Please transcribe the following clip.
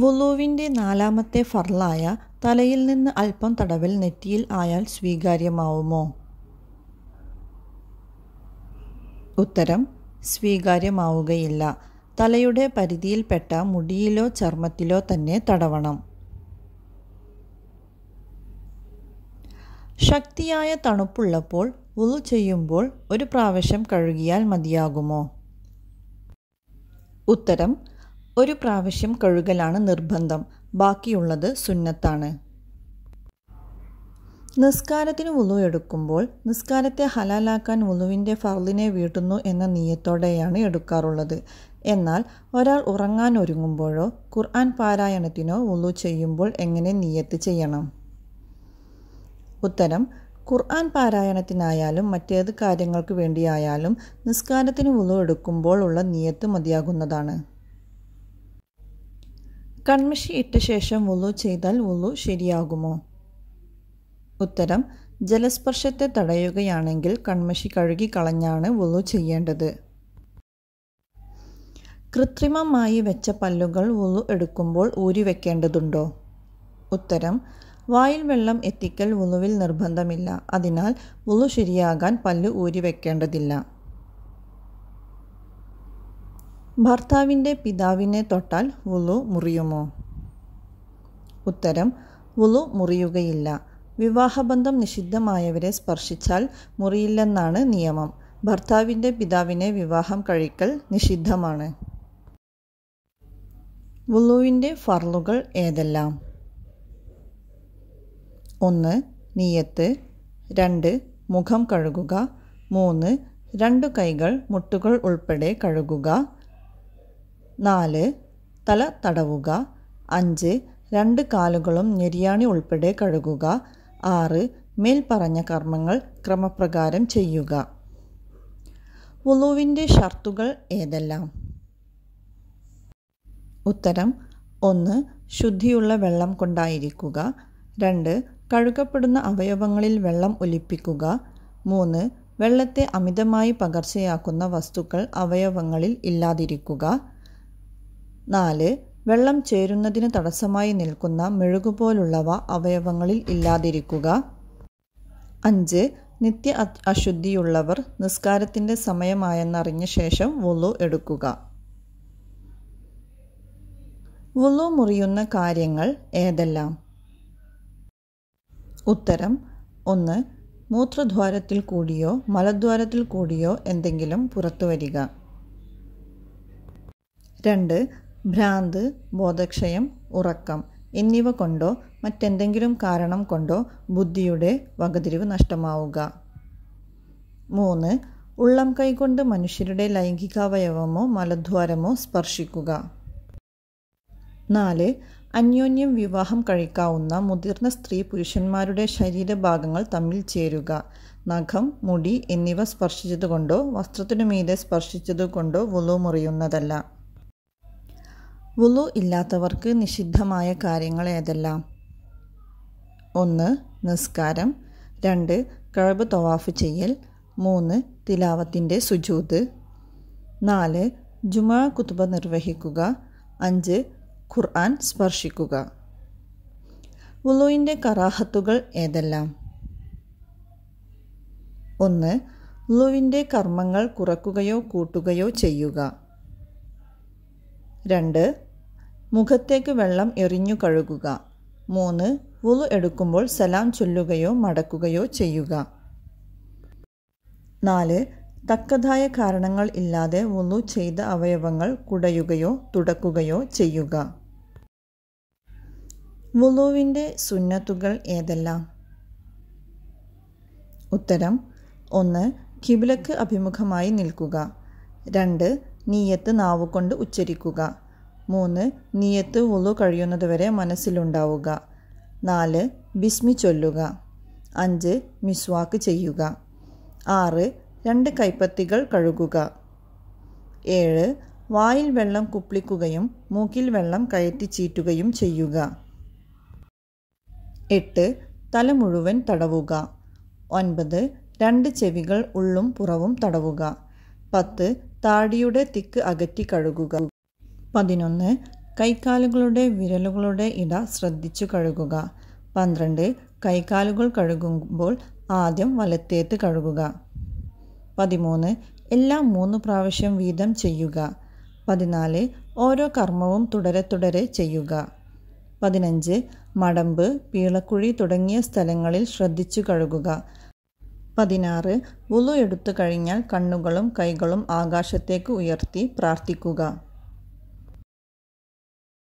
വുളുവിൻ്റെ നാലാമത്തെ ഫർലായ തലയിൽ നിന്ന് അല്പം തടവൽ നെറ്റിയിൽ ആയാൽ സ്വീകാര്യമാവുമോ ഉത്തരം സ്വീകാര്യമാവുകയില്ല തലയുടെ പരിധിയിൽപ്പെട്ട മുടിയിലോ ചർമ്മത്തിലോ തന്നെ തടവണം ശക്തിയായ തണുപ്പുള്ളപ്പോൾ വുളു ചെയ്യുമ്പോൾ ഒരു പ്രാവശ്യം കഴുകിയാൽ മതിയാകുമോ ഉത്തരം ഒരു പ്രാവശ്യം കഴുകലാണ് നിർബന്ധം ബാക്കിയുള്ളത് സുന്നത്താണ് നിസ്കാരത്തിന് ഉളു എടുക്കുമ്പോൾ നിസ്കാരത്തെ ഹലാലാക്കാൻ ഉളുവിൻ്റെ ഫർലിനെ വീട്ടുന്നു എന്ന നീയത്തോടെയാണ് എടുക്കാറുള്ളത് എന്നാൽ ഒരാൾ ഉറങ്ങാൻ ഒരുങ്ങുമ്പോഴോ ഖുർആൻ പാരായണത്തിനോ ഉളു ചെയ്യുമ്പോൾ എങ്ങനെ നീയത്ത് ചെയ്യണം ഉത്തരം ഖുർആൻ പാരായണത്തിനായാലും മറ്റേത് കാര്യങ്ങൾക്ക് വേണ്ടിയായാലും നിസ്കാരത്തിന് ഉളു എടുക്കുമ്പോൾ ഉള്ള നീയത്ത് മതിയാകുന്നതാണ് കൺമഷി ഇട്ട ശേഷം വുളു ചെയ്താൽ വുളു ശരിയാകുമോ ഉത്തരം ജലസ്പർശത്തെ തടയുകയാണെങ്കിൽ കൺമഷി കഴുകി കളഞ്ഞാണ് വുളു ചെയ്യേണ്ടത് കൃത്രിമമായി വെച്ച പല്ലുകൾ വുളു എടുക്കുമ്പോൾ ഊരി വെക്കേണ്ടതുണ്ടോ ഉത്തരം വായിൽ വെള്ളം എത്തിക്കൽ വുളുവിൽ നിർബന്ധമില്ല അതിനാൽ വുളു ശരിയാകാൻ പല്ല് ഊരി വെക്കേണ്ടതില്ല ഭർത്താവിൻ്റെ പിതാവിനെ തൊട്ടാൽ വുളു മുറിയുമോ ഉത്തരം വുളു മുറിയുകയില്ല വിവാഹബന്ധം നിഷിദ്ധമായവരെ സ്പർശിച്ചാൽ മുറിയില്ലെന്നാണ് നിയമം ഭർത്താവിൻ്റെ പിതാവിനെ വിവാഹം കഴിക്കൽ നിഷിദ്ധമാണ് വുളുവിൻ്റെ ഫർലുകൾ ഏതെല്ലാം ഒന്ന് നീയത്ത് രണ്ട് മുഖം കഴുകുക മൂന്ന് രണ്ടു കൈകൾ മുട്ടുകൾ ഉൾപ്പെടെ കഴുകുക നാല് തല തടവുക അഞ്ച് രണ്ട് കാലുകളും ഞെരിയാണി ഉൾപ്പെടെ കഴുകുക ആറ് മേൽപ്പറഞ്ഞ കർമ്മങ്ങൾ ക്രമപ്രകാരം ചെയ്യുക വുളുവിൻ്റെ ഷർത്തുകൾ ഏതെല്ലാം ഉത്തരം ഒന്ന് ശുദ്ധിയുള്ള വെള്ളം കൊണ്ടായിരിക്കുക രണ്ട് കഴുകപ്പെടുന്ന അവയവങ്ങളിൽ വെള്ളം ഒലിപ്പിക്കുക മൂന്ന് വെള്ളത്തെ അമിതമായി പകർച്ചയാക്കുന്ന വസ്തുക്കൾ അവയവങ്ങളിൽ ഇല്ലാതിരിക്കുക നാല് വെള്ളം ചേരുന്നതിന് തടസ്സമായി നിൽക്കുന്ന മെഴുകുപോലുള്ളവ അവയവങ്ങളിൽ ഇല്ലാതിരിക്കുക അഞ്ച് നിത്യ അശുദ്ധിയുള്ളവർ നിസ്കാരത്തിൻ്റെ സമയമായെന്നറിഞ്ഞ ശേഷം വുളു എടുക്കുക വുളു മുറിയുന്ന കാര്യങ്ങൾ ഏതെല്ലാം ഉത്തരം ഒന്ന് മൂത്രദ്വാരത്തിൽ കൂടിയോ മലദ്വാരത്തിൽ കൂടിയോ എന്തെങ്കിലും പുറത്തു വരിക രണ്ട് ഭ്രാന്ത് ബോധക്ഷയം ഉറക്കം എന്നിവ കൊണ്ടോ മറ്റെന്തെങ്കിലും കാരണം കൊണ്ടോ ബുദ്ധിയുടെ വകതിരിവ് നഷ്ടമാവുക മൂന്ന് ഉള്ളം കൈകൊണ്ട് മനുഷ്യരുടെ ലൈംഗികാവയവമോ മലദ്വാരമോ സ്പർശിക്കുക നാല് അന്യോന്യം വിവാഹം കഴിക്കാവുന്ന മുതിർന്ന സ്ത്രീ പുരുഷന്മാരുടെ ശരീരഭാഗങ്ങൾ തമ്മിൽ ചേരുക നഖം മുടി എന്നിവ സ്പർശിച്ചതുകൊണ്ടോ വസ്ത്രത്തിനു മീതെ സ്പർശിച്ചതുകൊണ്ടോ വുളു മുറിയുന്നതല്ല വുളു ഇല്ലാത്തവർക്ക് നിഷിദ്ധമായ കാര്യങ്ങൾ ഏതെല്ലാം ഒന്ന് നിസ്കാരം രണ്ട് കഴബ് തവാഫ് ചെയ്യൽ മൂന്ന് തിലാവത്തിൻ്റെ സുജൂത് നാല് ജുമാ കുത്തുബ നിർവഹിക്കുക അഞ്ച് ഖുർആൻ സ്പർശിക്കുക വുളുവിൻ്റെ കറാഹത്തുകൾ ഏതെല്ലാം ഒന്ന് വുളുവിൻ്റെ കർമ്മങ്ങൾ കുറക്കുകയോ കൂട്ടുകയോ ചെയ്യുക രണ്ട് മുഖത്തേക്ക് വെള്ളം എറിഞ്ഞു കഴുകുക മൂന്ന് വുളു എടുക്കുമ്പോൾ സലാം ചൊല്ലുകയോ മടക്കുകയോ ചെയ്യുക നാല് തക്കതായ കാരണങ്ങൾ ഇല്ലാതെ വുളു ചെയ്ത അവയവങ്ങൾ കുടയുകയോ തുടക്കുകയോ ചെയ്യുക വുളുവിൻ്റെ സുന്നത്തുകൾ ഏതെല്ലാം ഉത്തരം ഒന്ന് കിബിലക്ക് അഭിമുഖമായി നിൽക്കുക രണ്ട് നീയത്ത് നാവുകൊണ്ട് ഉച്ചരിക്കുക മൂന്ന് നീയത്ത് ഉളു കഴിയുന്നതുവരെ മനസ്സിലുണ്ടാവുക നാല് ബിസ്മി ചൊല്ലുക അഞ്ച് മിസ്വാക്ക് ചെയ്യുക ആറ് രണ്ട് കൈപ്പത്തികൾ കഴുകുക ഏഴ് വായിൽ വെള്ളം കുപ്ലിക്കുകയും മൂക്കിൽ വെള്ളം കയറ്റി ചീറ്റുകയും ചെയ്യുക എട്ട് തല മുഴുവൻ തടവുക ഒൻപത് രണ്ട് ചെവികൾ ഉള്ളും പുറവും തടവുക പത്ത് താടിയുടെ തിക്ക് അകറ്റി കഴുകുക പതിനൊന്ന് കൈക്കാലുകളുടെ വിരലുകളുടെ ഇട ശ്രദ്ധിച്ചു കഴുകുക പന്ത്രണ്ട് കൈക്കാലുകൾ കഴുകുമ്പോൾ ആദ്യം വലത്തേത്ത് കഴുകുക പതിമൂന്ന് എല്ലാം മൂന്ന് പ്രാവശ്യം വീതം ചെയ്യുക പതിനാല് ഓരോ കർമ്മവും തുടരെ തുടരെ ചെയ്യുക പതിനഞ്ച് മടമ്പ് പീളക്കുഴി തുടങ്ങിയ സ്ഥലങ്ങളിൽ ശ്രദ്ധിച്ചു കഴുകുക പതിനാറ് വുളു എടുത്തു കഴിഞ്ഞാൽ കണ്ണുകളും കൈകളും ആകാശത്തേക്ക് ഉയർത്തി പ്രാർത്ഥിക്കുക